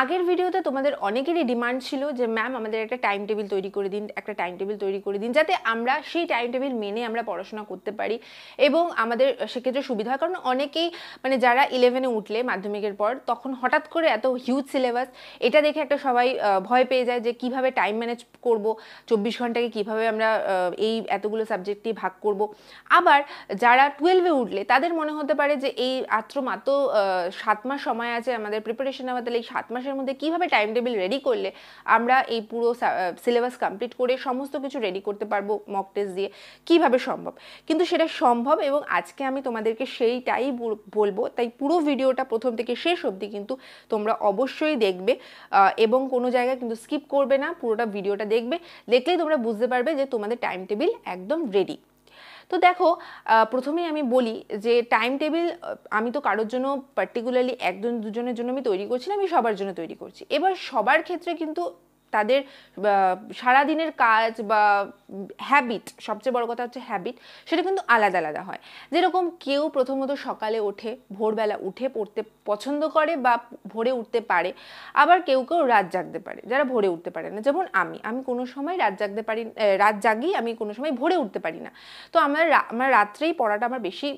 আগের ভিডিওতে তোমাদের অনেকেরই ডিমান্ড ছিল যে ম্যাম আমাদের একটা টাইম টেবিল তৈরি করে দিন একটা টাইম টেবিল তৈরি করে দিন যাতে আমরা সেই টাইম টেবিল মেনে আমরা পড়াশোনা করতে পারি এবং আমাদের সেক্ষেত্রে সুবিধা হয় কারণ অনেকেই মানে যারা ইলেভেনে উঠলে মাধ্যমিকের পর তখন হঠাৎ করে এত হিউজ সিলেবাস এটা দেখে একটা সবাই ভয় পেয়ে যায় যে কিভাবে টাইম ম্যানেজ করব চব্বিশ ঘন্টাকে কিভাবে আমরা এই এতগুলো সাবজেক্টটি ভাগ করব আবার যারা টুয়েলভে উঠলে তাদের মনে হতে পারে যে এই আত্র মাত্র সাত মাস সময় আছে আমাদের প্রিপারেশন নেওয়া তাহলে এই সাত মাস মাসের মধ্যে কিভাবে টাইম টেবিল রেডি করলে আমরা এই পুরো সিলেবাস কমপ্লিট করে সমস্ত কিছু রেডি করতে পারবো মক টেস্ট দিয়ে কিভাবে সম্ভব কিন্তু সেটা সম্ভব এবং আজকে আমি তোমাদেরকে সেইটাই বলবো তাই পুরো ভিডিওটা প্রথম থেকে শেষ অবধি কিন্তু তোমরা অবশ্যই দেখবে এবং কোনো জায়গায় কিন্তু স্কিপ করবে না পুরোটা ভিডিওটা দেখবে দেখলেই তোমরা বুঝতে পারবে যে তোমাদের টাইম টেবিল একদম রেডি তো দেখো প্রথমেই আমি বলি যে টাইম টেবিল আমি তো কারোর জন্য পার্টিকুলারলি একজন দুজনের জন্য আমি তৈরি করছি না আমি সবার জন্য তৈরি করছি এবার সবার ক্ষেত্রে কিন্তু তাদের সারাদিনের কাজ বা হ্যাবিট সবচেয়ে বড় কথা হচ্ছে হ্যাবিট সেটা কিন্তু আলাদা আলাদা হয় যেরকম কেউ প্রথমত সকালে ওঠে ভোরবেলা উঠে পড়তে পছন্দ করে বা ভোরে উঠতে পারে আবার কেউ কেউ রাত জাগতে পারে যারা ভোরে উঠতে পারে না যেমন আমি আমি কোনো সময় রাত জাগতে পারি রাত জাগি আমি কোনো সময় ভোরে উঠতে পারি না তো আমার আমার রাত্রেই পড়াটা আমার বেশি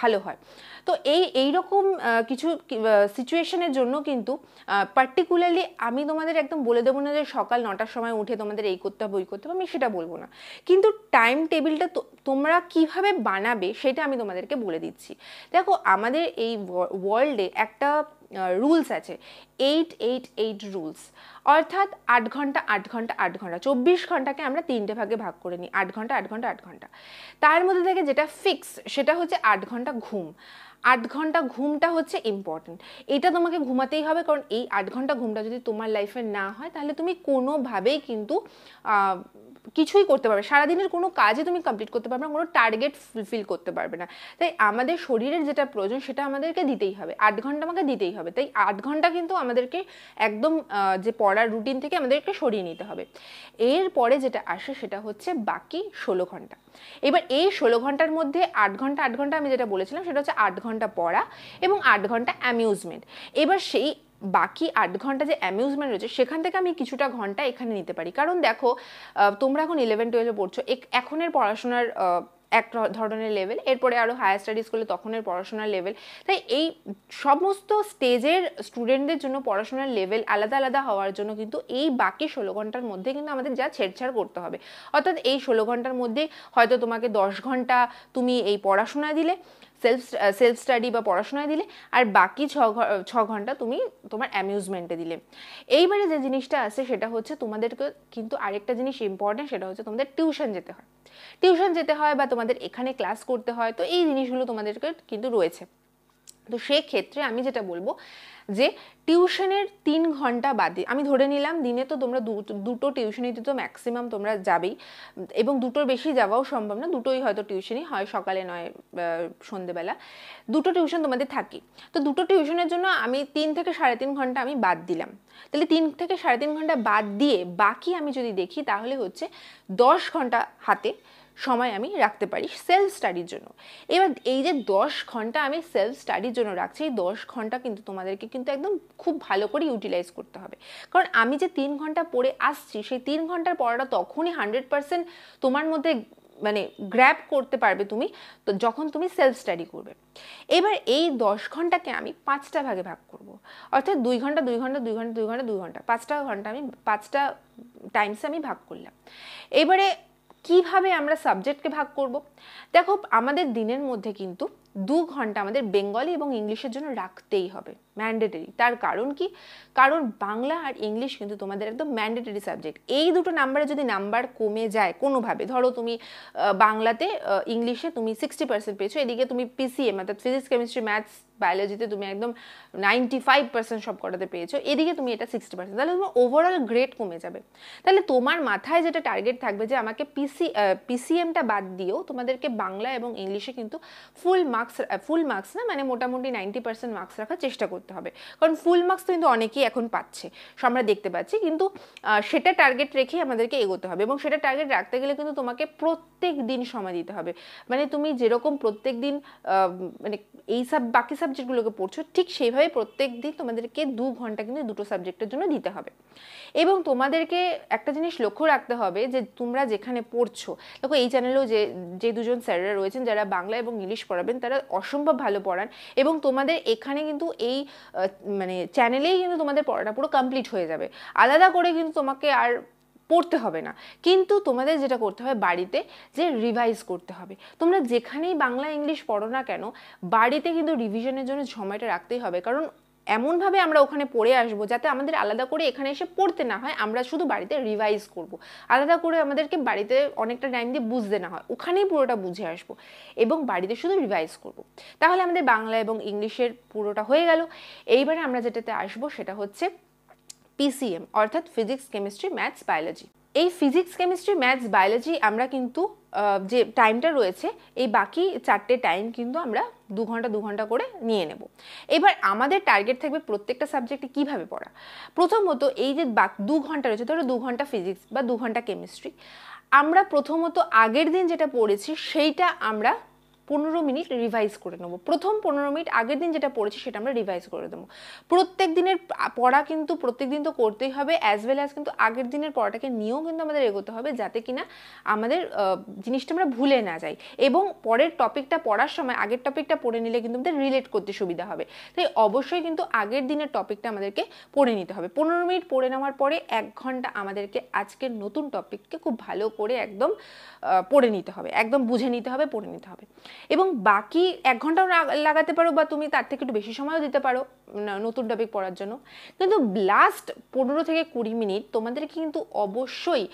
ভালো হয় তো এই এইরকম কিছু সিচুয়েশনের জন্য কিন্তু পার্টিকুলারলি আমি তোমাদের একদম বলে দেবো না যে সকাল নটার সময় উঠে তোমাদের এই করতে হবে ওই করতে হবে আমি সেটা বলবো না কিন্তু টাইম টেবিলটা তোমরা কিভাবে বানাবে সেটা আমি তোমাদেরকে বলে দিচ্ছি দেখো আমাদের এই ওয়ার্ল্ডে একটা রুলস আছে এইট এইট এইট রুলস অর্থাৎ আট ঘন্টা আট ঘন্টা আট ঘন্টা চব্বিশ ঘন্টাকে আমরা তিনটে ভাগে ভাগ করে নিই আট ঘন্টা আট ঘন্টা আট ঘন্টা তার মধ্যে থেকে যেটা ফিক্স সেটা হচ্ছে আট ঘন্টা ঘুম আট ঘন্টা ঘুমটা হচ্ছে ইম্পর্টেন্ট এটা তোমাকে ঘুমাতেই হবে কারণ এই আট ঘন্টা ঘুমটা যদি তোমার লাইফে না হয় তাহলে তুমি কোনোভাবেই কিন্তু কিছুই করতে পারবে সারাদিনের কোনো কাজে তুমি কমপ্লিট করতে পারবে না কোনো টার্গেট ফুলফিল করতে পারবে না তাই আমাদের শরীরের যেটা প্রয়োজন সেটা আমাদেরকে দিতেই হবে আট ঘন্টা আমাকে দিতেই হবে তাই আট ঘন্টা কিন্তু আমাদেরকে একদম যে পড়া করার রুটিন থেকে আমাদেরকে সরিয়ে নিতে হবে এরপরে যেটা আসে সেটা হচ্ছে বাকি ষোলো ঘন্টা এবার এই ষোলো ঘন্টার মধ্যে আট ঘন্টা আট ঘন্টা আমি যেটা বলেছিলাম সেটা হচ্ছে আট ঘন্টা পড়া এবং আট ঘন্টা অ্যামিউজমেন্ট এবার সেই বাকি আট ঘন্টা যে অ্যামিউজমেন্ট রয়েছে সেখান থেকে আমি কিছুটা ঘন্টা এখানে নিতে পারি কারণ দেখো তোমরা এখন ইলেভেন টুয়েলভে পড়ছো এখনের পড়াশোনার এক ধরনের লেভেল এরপরে আরও হায়ার স্টাডিজ করলে তখনের পড়াশোনার লেভেল তাই এই সমস্ত স্টেজের স্টুডেন্টদের জন্য পড়াশোনার লেভেল আলাদা আলাদা হওয়ার জন্য কিন্তু এই বাকি ষোলো ঘন্টার মধ্যে কিন্তু আমাদের যা ছেড়ছাড় করতে হবে অর্থাৎ এই ষোলো ঘন্টার মধ্যে হয়তো তোমাকে দশ ঘন্টা তুমি এই পড়াশোনা দিলে সেলফ সেলফ স্টাডি বা পড়াশোনায় দিলে আর বাকি ছ ছ ঘন্টা তুমি তোমার অ্যামিউজমেন্টে দিলে এইবারে যে জিনিসটা আছে সেটা হচ্ছে তোমাদেরকে কিন্তু আরেকটা জিনিস ইম্পর্টেন্ট সেটা হচ্ছে তোমাদের টিউশন যেতে হয় টিউশন যেতে হয় বা তোমাদের এখানে ক্লাস করতে হয় তো এই জিনিসগুলো তোমাদেরকে কিন্তু রয়েছে তো সেক্ষেত্রে আমি যেটা বলবো যে টিউশনের তিন ঘন্টা বাদে আমি ধরে নিলাম দিনে তো তোমরা দুটো টিউশনিতে তো ম্যাক্সিমাম তোমরা যাবেই এবং দুটোর বেশি যাওয়াও সম্ভব না দুটোই হয়তো টিউশনই হয় সকালে নয় সন্ধেবেলা দুটো টিউশন তোমাদের থাকে তো দুটো টিউশনের জন্য আমি তিন থেকে সাড়ে তিন ঘন্টা আমি বাদ দিলাম তাহলে তিন থেকে সাড়ে তিন ঘন্টা বাদ দিয়ে বাকি আমি যদি দেখি তাহলে হচ্ছে দশ ঘন্টা হাতে সময় আমি রাখতে পারি সেলফ স্টাডির জন্য এবার এই যে দশ ঘন্টা আমি সেলফ স্টাডির জন্য রাখছি এই দশ ঘন্টা কিন্তু তোমাদেরকে কিন্তু একদম খুব ভালো করে ইউটিলাইজ করতে হবে কারণ আমি যে তিন ঘন্টা পড়ে আসছি সেই তিন ঘন্টার পড়াটা তখনই হান্ড্রেড পার্সেন্ট তোমার মধ্যে মানে গ্র্যাব করতে পারবে তুমি তো যখন তুমি সেলফ স্টাডি করবে এবার এই দশ ঘন্টাকে আমি পাঁচটা ভাগে ভাগ করব। অর্থাৎ দুই ঘন্টা দুই ঘন্টা দুই ঘন্টা দুই ঘন্টা দুই ঘন্টা পাঁচটা ঘন্টা আমি পাঁচটা টাইমসে আমি ভাগ করলাম এবারে কিভাবে আমরা সাবজেক্টকে ভাগ করব দেখো আমাদের দিনের মধ্যে কিন্তু দু ঘন্টা আমাদের বেঙ্গলি এবং ইংলিশের জন্য রাখতেই হবে ম্যান্ডেটরি তার কারণ কি কারণ বাংলা আর ইংলিশ কিন্তু তোমাদের একদম ম্যান্ডেটরি সাবজেক্ট এই দুটো নাম্বারে যদি নাম্বার কমে যায় কোনোভাবে ধরো তুমি বাংলাতে ইংলিশে তুমি সিক্সটি পার্সেন্ট পেয়েছো এদিকে তুমি পিসিএ অর্থাৎ ফিজিক্স কেমিস্ট্রি ম্যাথস বায়োলজিতে তুমি একদম নাইনটি ফাইভ পার্সেন্ট সব করাতে পেয়েছো এদিকে তুমি এটা সিক্সটি পার্সেন্ট তাহলে তোমার ওভারঅল গ্রেড কমে যাবে তাহলে তোমার মাথায় যেটা টার্গেট থাকবে যে আমাকে পিসি পিসিএমটা বাদ দিয়েও তোমাদেরকে বাংলা এবং ইংলিশে কিন্তু full mark marks full marks না মানে মোটামুটি নাইনটি পার্সেন্ট মার্কস রাখার চেষ্টা করতে হবে কারণ ফুল মার্কস তো কিন্তু অনেকেই এখন পাচ্ছে আমরা দেখতে পাচ্ছি কিন্তু সেটা টার্গেট রেখেই আমাদেরকে এগোতে হবে এবং সেটা টার্গেট রাখতে গেলে কিন্তু তোমাকে প্রত্যেক দিন সময় দিতে হবে মানে তুমি যেরকম প্রত্যেক দিন মানে এই সাব বাকি সাবজেক্টগুলোকে পড়ছো ঠিক সেইভাবে প্রত্যেক দিন তোমাদেরকে দু ঘন্টা কিন্তু দুটো সাবজেক্টের জন্য দিতে হবে এবং তোমাদেরকে একটা জিনিস লক্ষ্য রাখতে হবে যে তোমরা যেখানে পড়ছো দেখো এই চ্যানেলেও যে যে দুজন স্যাররা রয়েছেন যারা বাংলা এবং ইংলিশ পড়াবেন তারা ওনারা অসম্ভব ভালো পড়ান এবং তোমাদের এখানে কিন্তু এই মানে চ্যানেলেই কিন্তু তোমাদের পড়াটা পুরো কমপ্লিট হয়ে যাবে আলাদা করে কিন্তু তোমাকে আর পড়তে হবে না কিন্তু তোমাদের যেটা করতে হবে বাড়িতে যে রিভাইজ করতে হবে তোমরা যেখানেই বাংলা ইংলিশ পড়ো না কেন বাড়িতে কিন্তু রিভিশনের জন্য সময়টা রাখতেই হবে কারণ এমনভাবে আমরা ওখানে পড়ে আসব যাতে আমাদের আলাদা করে এখানে এসে পড়তে না হয় আমরা শুধু বাড়িতে রিভাইজ করব। আলাদা করে আমাদেরকে বাড়িতে অনেকটা টাইম দিয়ে বুঝতে না হয় ওখানেই পুরোটা বুঝে আসব এবং বাড়িতে শুধু রিভাইজ করব। তাহলে আমাদের বাংলা এবং ইংলিশের পুরোটা হয়ে গেল এইবারে আমরা যেটাতে আসব সেটা হচ্ছে পিসিএম অর্থাৎ ফিজিক্স কেমিস্ট্রি ম্যাথস বায়োলজি এই ফিজিক্স কেমিস্ট্রি ম্যাথস বায়োলজি আমরা কিন্তু যে টাইমটা রয়েছে এই বাকি চারটে টাইম কিন্তু আমরা দু ঘন্টা দু ঘন্টা করে নিয়ে নেব এবার আমাদের টার্গেট থাকবে প্রত্যেকটা সাবজেক্টে কিভাবে পড়া প্রথমত এই যে দু ঘন্টা রয়েছে ধরো দু ঘন্টা ফিজিক্স বা দু ঘন্টা কেমিস্ট্রি আমরা প্রথমত আগের দিন যেটা পড়েছি সেইটা আমরা পনেরো মিনিট রিভাইজ করে নেবো প্রথম পনেরো মিনিট আগের দিন যেটা পড়েছি সেটা আমরা রিভাইজ করে দেবো প্রত্যেক দিনের পড়া কিন্তু প্রত্যেক দিন তো করতেই হবে অ্যাজ ওয়েল অ্যাজ কিন্তু আগের দিনের পড়াটাকে নিয়েও কিন্তু আমাদের এগোতে হবে যাতে কিনা আমাদের জিনিসটা আমরা ভুলে না যাই এবং পরের টপিকটা পড়ার সময় আগের টপিকটা পড়ে নিলে কিন্তু আমাদের রিলেট করতে সুবিধা হবে তাই অবশ্যই কিন্তু আগের দিনের টপিকটা আমাদেরকে পড়ে নিতে হবে পনেরো মিনিট পড়ে নেওয়ার পরে এক ঘন্টা আমাদেরকে আজকের নতুন টপিককে খুব ভালো করে একদম পড়ে নিতে হবে একদম বুঝে নিতে হবে পড়ে নিতে হবে এবং বাকি এক ঘন্টাও লাগাতে পারো বা তুমি তার থেকে একটু বেশি সময়ও দিতে পারো নতুন টপিক পড়ার জন্য কিন্তু লাস্ট পনেরো থেকে কুড়ি মিনিট তোমাদের কিন্তু অবশ্যই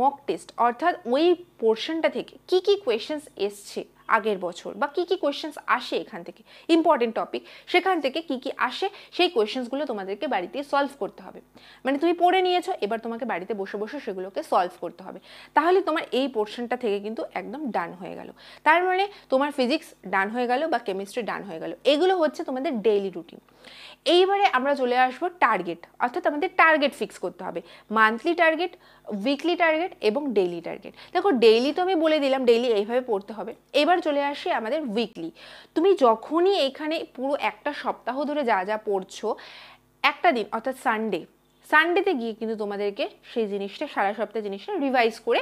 মক টেস্ট অর্থাৎ ওই পোর্শনটা থেকে কি কি কোয়েশনস এসছে আগের বছর বা কি কি কোয়েশ্চেন্স আসে এখান থেকে ইম্পর্টেন্ট টপিক সেখান থেকে কি কি আসে সেই কোয়েশ্চেন্সগুলো তোমাদেরকে বাড়িতে সলভ করতে হবে মানে তুমি পড়ে নিয়েছো এবার তোমাকে বাড়িতে বসে বসে সেগুলোকে সলভ করতে হবে তাহলে তোমার এই পোর্শনটা থেকে কিন্তু একদম ডান হয়ে গেল তার মানে তোমার ফিজিক্স ডান হয়ে গেল বা কেমিস্ট্রি ডান হয়ে গেল এগুলো হচ্ছে তোমাদের ডেইলি রুটিন এইবারে আমরা চলে আসবো টার্গেট অর্থাৎ আমাদের টার্গেট ফিক্স করতে হবে মান্থলি টার্গেট উইকলি টার্গেট এবং ডেইলি টার্গেট দেখো ডেইলি তো আমি বলে দিলাম ডেইলি এইভাবে পড়তে হবে এবার চলে আসি আমাদের উইকলি তুমি যখনই এখানে পুরো একটা সপ্তাহ ধরে যা যা পড়ছো একটা দিন অর্থাৎ সানডে সানডেতে গিয়ে কিন্তু তোমাদেরকে সেই জিনিসটা সারা সপ্তাহ জিনিসটা রিভাইজ করে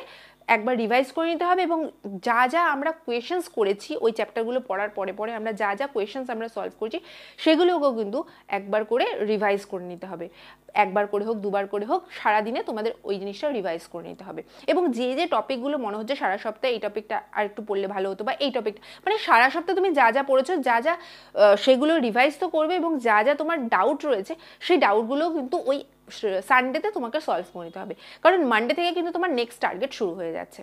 একবার রিভাইজ করে নিতে হবে এবং যা যা আমরা কোয়েশনস করেছি ওই চ্যাপ্টারগুলো পড়ার পরে পরে আমরা যা যা কোয়েশনস আমরা সলভ করছি সেগুলোকেও কিন্তু একবার করে রিভাইজ করে নিতে হবে একবার করে হোক দুবার করে হোক সারাদিনে তোমাদের ওই জিনিসটা রিভাইজ করে নিতে হবে এবং যে যে টপিকগুলো মনে হচ্ছে সারা সপ্তাহে এই টপিকটা আর একটু পড়লে ভালো হতো বা এই টপিকটা মানে সারা সপ্তাহে তুমি যা যা পড়েছো যা যা সেগুলো রিভাইজ তো করবে এবং যা যা তোমার ডাউট রয়েছে সেই ডাউটগুলোও কিন্তু ওই সানডেতে তোমাকে সলভ করে নিতে হবে কারণ মানডে থেকে কিন্তু তোমার নেক্সট টার্গেট শুরু হয়ে যাচ্ছে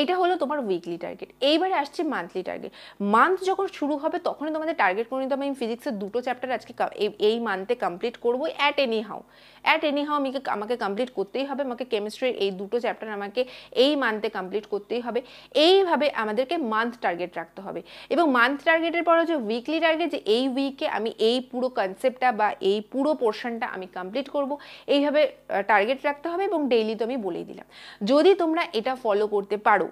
এইটা হলো তোমার উইকলি টার্গেট এইবারে আসছে মান্থলি টার্গেট মান্থ যখন শুরু হবে তখনই তোমাদের টার্গেট করে নিতে হবে আমি ফিজিক্সের দুটো চ্যাপ্টার আজকে এই মান্থে কমপ্লিট করবো at any how at any how আমাকে আমাকে কমপ্লিট করতেই হবে আমাকে কেমিস্ট্রির এই দুটো চ্যাপ্টার আমাকে এই মান্থে কমপ্লিট করতেই হবে এইভাবে আমাদেরকে মান্থ টার্গেট রাখতে হবে এবং মান্থ টার্গেটের পরে যে উইকলি টার্গেট যে এই উইকে আমি এই পুরো কনসেপ্টটা বা এই পুরো পোর্শনটা আমি কমপ্লিট করব এইভাবে টার্গেট রাখতে হবে এবং ডেইলি তো আমি বলেই দিলাম যদি তোমরা এটা ফলো করতে পারো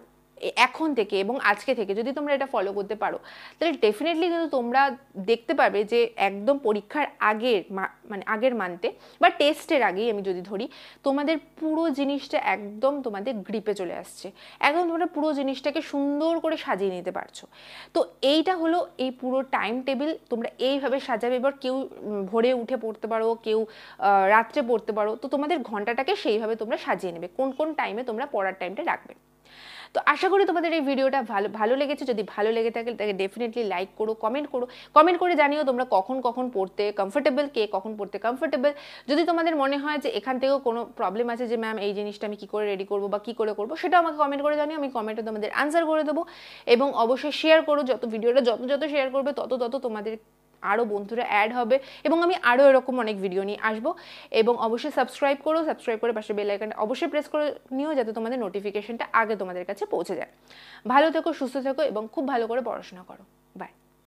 এখন থেকে এবং আজকে থেকে যদি তোমরা এটা ফলো করতে পারো তাহলে ডেফিনেটলি কিন্তু তোমরা দেখতে পাবে যে একদম পরীক্ষার আগের মানে আগের মানতে বা টেস্টের আগেই আমি যদি ধরি তোমাদের পুরো জিনিসটা একদম তোমাদের গ্রিপে চলে আসছে একদম তোমরা পুরো জিনিসটাকে সুন্দর করে সাজিয়ে নিতে পারছো তো এইটা হলো এই পুরো টাইম টেবিল তোমরা এইভাবে সাজাবে এবার কেউ ভোরে উঠে পড়তে পারো কেউ রাত্রে পড়তে পারো তো তোমাদের ঘন্টাটাকে সেইভাবে তোমরা সাজিয়ে নেবে কোন কোন টাইমে তোমরা পড়ার টাইমটা রাখবে তো আশা করি তোমাদের এই ভিডিওটা ভালো ভালো লেগেছে যদি ভালো লেগে থাকে তাকে ডেফিনেটলি লাইক করো কমেন্ট করো কমেন্ট করে জানিও তোমরা কখন কখন পড়তে কমফোর্টেবল কে কখন পড়তে কমফোর্টেবল যদি তোমাদের মনে হয় যে এখান থেকেও কোনো প্রবলেম আছে যে ম্যাম এই জিনিসটা আমি কী করে রেডি করবো বা কী করে করবো সেটা আমাকে কমেন্ট করে জানিও আমি কমেন্টে তোমাদের অ্যান্সার করে দেবো এবং অবশ্যই শেয়ার করো যত ভিডিওটা যত যত শেয়ার করবে তত তত তোমাদের আরও বন্ধুরা অ্যাড হবে এবং আমি আরও এরকম অনেক ভিডিও নিয়ে আসবো এবং অবশ্যই সাবস্ক্রাইব করো সাবস্ক্রাইব করে পাশে বেলাইকানটা অবশ্যই প্রেস করে নিও যাতে তোমাদের নোটিফিকেশনটা আগে তোমাদের কাছে পৌঁছে যায় ভালো থেকো সুস্থ থেকো এবং খুব ভালো করে পড়াশোনা করো বাই